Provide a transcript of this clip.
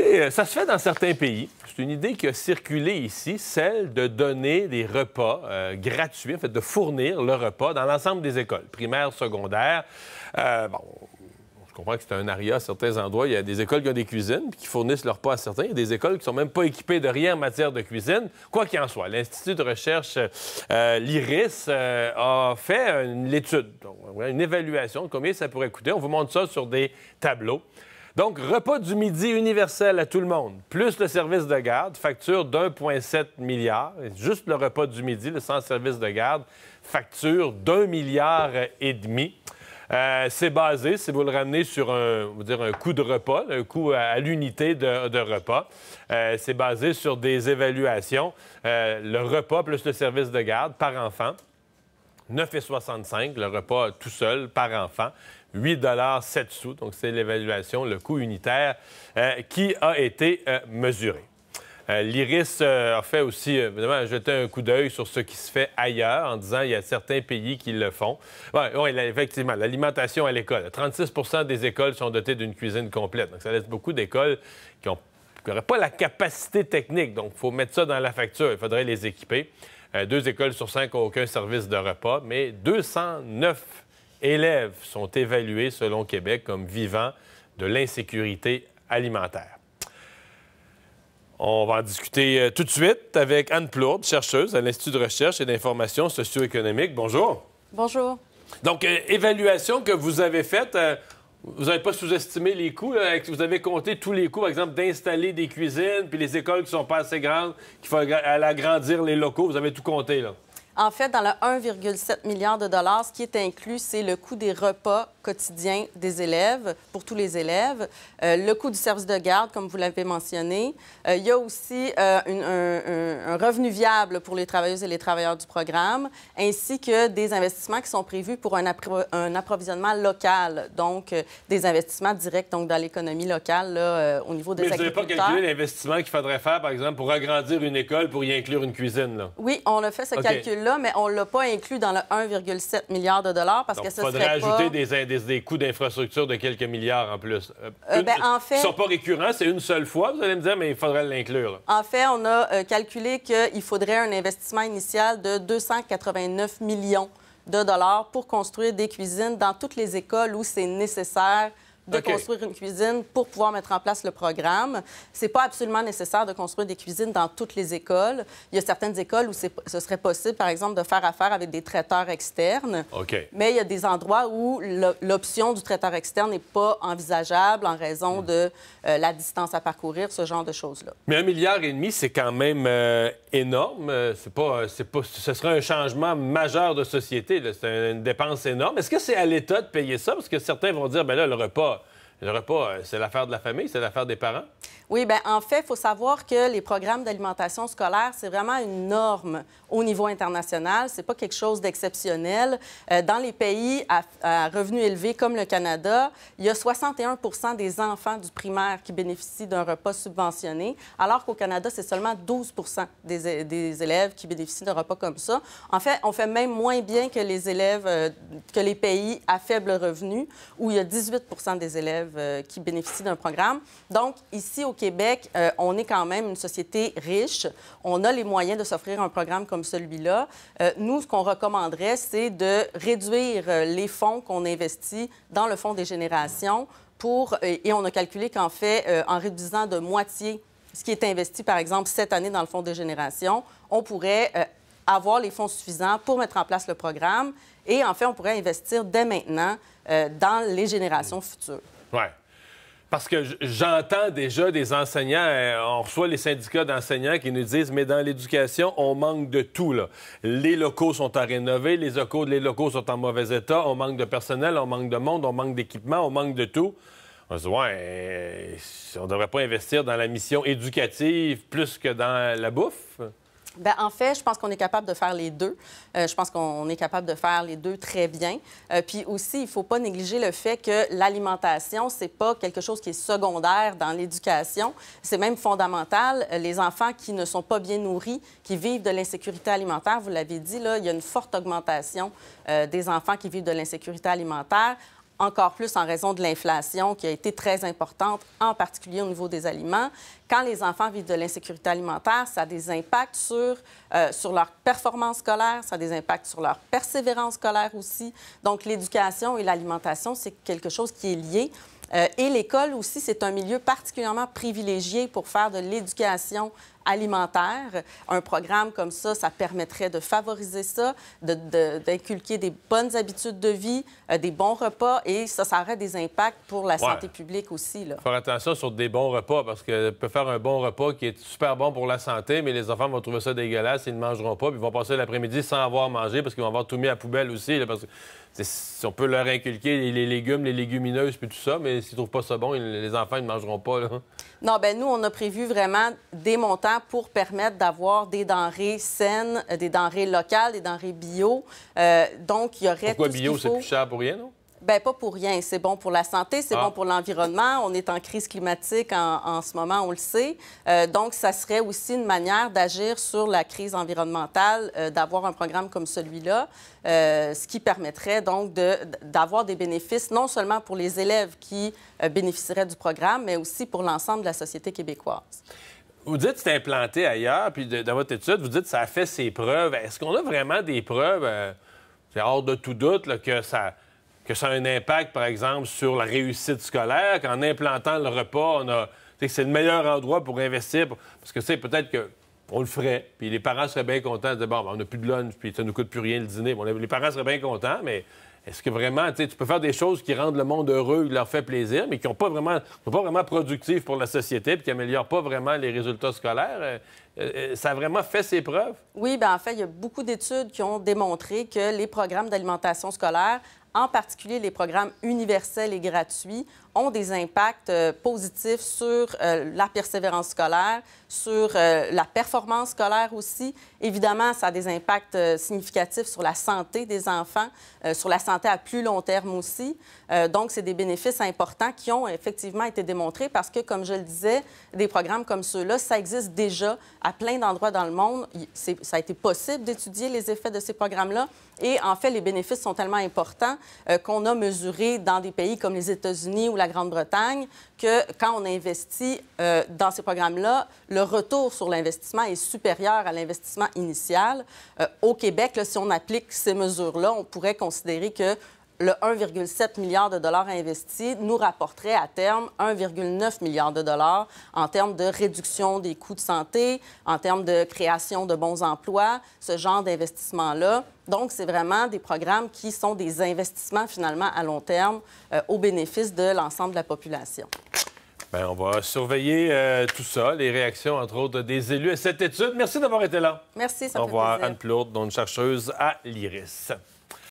Euh, ça se fait dans certains pays. C'est une idée qui a circulé ici, celle de donner des repas euh, gratuits, en fait, de fournir le repas dans l'ensemble des écoles, primaires, secondaires. Euh, bon, je comprends que c'est un aria à certains endroits. Il y a des écoles qui ont des cuisines qui fournissent leur repas à certains. Il y a des écoles qui sont même pas équipées de rien en matière de cuisine. Quoi qu'il en soit, l'Institut de recherche l'IRIS a fait une étude, une évaluation de combien ça pourrait coûter. On vous montre ça sur des tableaux. Donc, repas du midi universel à tout le monde, plus le service de garde, facture d'1,7 milliard. Juste le repas du midi, le sans service de garde, facture d'un milliard et demi. Euh, c'est basé, si vous le ramenez sur un, dire un coût de repas, un coût à, l'unité de, repas, euh, c'est basé sur des évaluations, euh, le repas plus le service de garde par enfant. 9,65 le repas tout seul par enfant 8 7 sous. Donc, c'est l'évaluation, le coût unitaire euh, qui a été euh, mesuré. Euh, L'IRIS a fait aussi, évidemment, jeter un coup d'œil sur ce qui se fait ailleurs en disant qu'il y a certains pays qui le font. oui effectivement, l'alimentation à l'école. 36 des écoles sont dotées d'une cuisine complète. Donc, ça laisse beaucoup d'écoles qui n'auraient pas la capacité technique. Donc, il faut mettre ça dans la facture. Il faudrait les équiper. deux écoles sur cinq n'ont aucun service de repas, mais 209 élèves sont évalués, selon Québec, comme vivants de l'insécurité alimentaire. On va en discuter euh, tout de suite avec Anne Plourde, chercheuse à l'Institut de recherche et d'information socio-économique. Bonjour. Bonjour. Donc, euh, évaluation que vous avez faite, euh, vous n'avez pas sous-estimé les coûts. vous avez compté tous les coûts, par exemple, d'installer des cuisines, puis les écoles qui ne sont pas assez grandes, qu'il faut agrandir les locaux. Vous avez tout compté, là. En fait, dans le 1,7 milliard de dollars, ce qui est inclus, c'est le coût des repas quotidiens des élèves, pour tous les élèves, euh, le coût du service de garde, comme vous l'avez mentionné. Euh, il y a aussi euh, un, revenu viable pour les travailleuses et les travailleurs du programme, ainsi que des investissements qui sont prévus pour un, approvisionnement local, donc des investissements directs donc dans l'économie locale au niveau des Mais vous n'avez pas calculé l'investissement qu'il faudrait faire, par exemple, pour agrandir une école, pour y inclure une cuisine? Oui, on a fait ce calcul-là mais on ne l'a pas inclus dans le 1,7 milliard de dollars parce que ça faudrait serait ajouter des, des, coûts d'infrastructure de quelques milliards en plus. Euh, euh, ben, en fait... ne sont pas récurrents, c'est une seule fois, vous allez me dire, mais il faudrait l'inclure. En fait, on a euh, calculé qu'il faudrait un investissement initial de 289 millions de dollars pour construire des cuisines dans toutes les écoles où c'est nécessaire de construire une cuisine pour pouvoir mettre en place le programme. C'est pas absolument nécessaire de construire des cuisines dans toutes les écoles. Il y a certaines écoles où ce serait possible, par exemple, de faire affaire avec des traiteurs externes. Mais il y a des endroits où l'option du traiteur externe n'est pas envisageable en raison hmm. de euh, la distance à parcourir, ce genre de choses-là. Mais un milliard et demi, c'est quand même euh, énorme. Euh, c'est pas, pas, ce serait un changement majeur de société. C'est une dépense énorme. Est-ce que c'est à l'État de payer ça? Parce que certains vont dire, ben là, le repas, le pas, euh, c'est l'affaire de la famille, c'est l'affaire des parents. Oui, bien, en fait, il faut savoir que les programmes d'alimentation scolaire, c'est vraiment une norme au niveau international. C'est pas quelque chose d'exceptionnel. Euh, dans les pays à, revenus élevés comme le Canada, il y a 61 des enfants du primaire qui bénéficient d'un repas subventionné, alors qu'au Canada, c'est seulement 12 des, des, élèves qui bénéficient d'un repas comme ça. En fait, on fait même moins bien que les élèves, euh, que les pays à faible revenu, où il y a 18 des élèves euh, qui bénéficient d'un programme. Donc, ici, au Québec, euh, on est quand même une société riche. On a les moyens de s'offrir un programme comme celui-là. Euh, nous, ce qu'on recommanderait, c'est de réduire euh, les fonds qu'on investit dans le fonds des générations pour, et on a calculé qu'en fait, en réduisant de moitié ce qui est investi, par exemple, cette année dans le fonds des générations, on pourrait avoir les fonds suffisants pour mettre en place le programme. Et en fait, on pourrait investir dès maintenant dans les générations futures. Ouais. Parce que j'entends déjà des enseignants, euh, on reçoit les syndicats d'enseignants qui nous disent, mais dans l'éducation, on manque de tout. Les locaux sont à rénover, les locaux, les locaux sont en mauvais état, on manque de personnel, on manque de monde, on manque d'équipement, on manque de tout. On se dit, ouais, euh, on devrait pas investir dans la mission éducative plus que dans la bouffe. Ben, en fait, je pense qu'on est capable de faire les deux. Euh, je pense qu'on est capable de faire les deux très bien. Euh, puis aussi, il ne faut pas négliger le fait que l'alimentation, c'est pas quelque chose qui est secondaire dans l'éducation. C'est même fondamental. Euh, les enfants qui ne sont pas bien nourris, qui vivent de l'insécurité alimentaire, vous l'avez dit, là, il y a une forte augmentation des enfants qui vivent de l'insécurité alimentaire encore plus en raison de l'inflation qui a été très importante, en particulier au niveau des aliments. Quand les enfants vivent de l'insécurité alimentaire, ça a des impacts sur, euh, sur leur performance scolaire, ça a des impacts sur leur persévérance scolaire aussi. Donc l'éducation et l'alimentation, c'est quelque chose qui est lié. Euh, et l'école aussi, c'est un milieu particulièrement privilégié pour faire de l'éducation alimentaire. Un programme comme ça, ça permettrait de favoriser ça, d'inculquer de, des bonnes habitudes de vie, euh, des bons repas, et ça, ça aurait des impacts pour la santé publique aussi. là. Faire attention sur des bons repas, parce que peut faire un bon repas qui est super bon pour la santé, mais les enfants vont trouver ça dégueulasse, ils ne mangeront pas, puis ils vont passer l'après-midi sans avoir mangé, parce qu'ils vont avoir tout mis à poubelle aussi, parce que si on peut leur inculquer les légumes, les légumineuses, puis tout ça, mais s'ils ne trouvent pas ça bon, les enfants ne mangeront pas. Là. Non, ben nous, on a prévu vraiment des montants pour permettre d'avoir des denrées saines, euh, des denrées locales, des denrées bio. Euh, donc, il y aurait. Pourquoi bio, c'est plus cher pour rien, non? Bien, pas pour rien. C'est bon pour la santé, c'est ah. bon pour l'environnement. On est en crise climatique en, ce moment, on le sait. Euh, donc, ça serait aussi une manière d'agir sur la crise environnementale, d'avoir un programme comme celui-là, ce qui permettrait donc d'avoir des bénéfices non seulement pour les élèves qui bénéficieraient du programme, mais aussi pour l'ensemble de la société québécoise. Vous dites que c'est implanté ailleurs, puis dans votre étude, vous dites que ça a fait ses preuves. Est-ce qu'on a vraiment des preuves, euh, c'est hors de tout doute, que, ça, que ça a un impact, par exemple, sur la réussite scolaire, qu'en implantant le repas, on a, c'est le meilleur endroit pour investir? Parce que, c'est peut-être que on le ferait. Puis les parents seraient bien contents de dire, bon, ben, on n'a plus de lunch, puis ça nous coûte plus rien le dîner. les parents seraient bien contents, mais est-ce que vraiment, tu peux faire des choses qui rendent le monde heureux, qui leur fait plaisir, mais qui ne pas vraiment, sont pas vraiment productives pour la société, et qui n'améliorent pas vraiment les résultats scolaires? Euh, euh, euh, ça a vraiment fait ses preuves? Oui, bien, en fait, il y a beaucoup d'études qui ont démontré que les programmes d'alimentation scolaire, en particulier les programmes universels et gratuits, ont des impacts euh, positifs sur euh, la persévérance scolaire, sur euh, la performance scolaire aussi. Évidemment, ça a des impacts significatifs sur la santé des enfants, sur la santé à plus long terme aussi. donc, c'est des bénéfices importants qui ont effectivement été démontrés parce que, comme je le disais, des programmes comme ceux-là, ça existe déjà à plein d'endroits dans le monde. Ça a été possible d'étudier les effets de ces programmes-là. Et en fait, les bénéfices sont tellement importants qu'on a mesuré dans des pays comme les États-Unis ou la Grande-Bretagne que quand on investit euh, dans ces programmes-là, le retour sur l'investissement est supérieur à l'investissement initial. Euh, au Québec, si on applique ces mesures-là, on pourrait considérer que le 1,7 milliard de dollars investis nous rapporterait à terme 1,9 milliard de dollars en termes de réduction des coûts de santé, en termes de création de bons emplois, ce genre d'investissement-là. Donc, c'est vraiment des programmes qui sont des investissements finalement à long terme euh, au bénéfice de l'ensemble de la population. Bien, on va surveiller euh, tout ça, les réactions, entre autres, des élus à cette étude. Merci d'avoir été là. Merci, ça Au revoir, Anne Plourde, donc chercheuse à l'IRIS.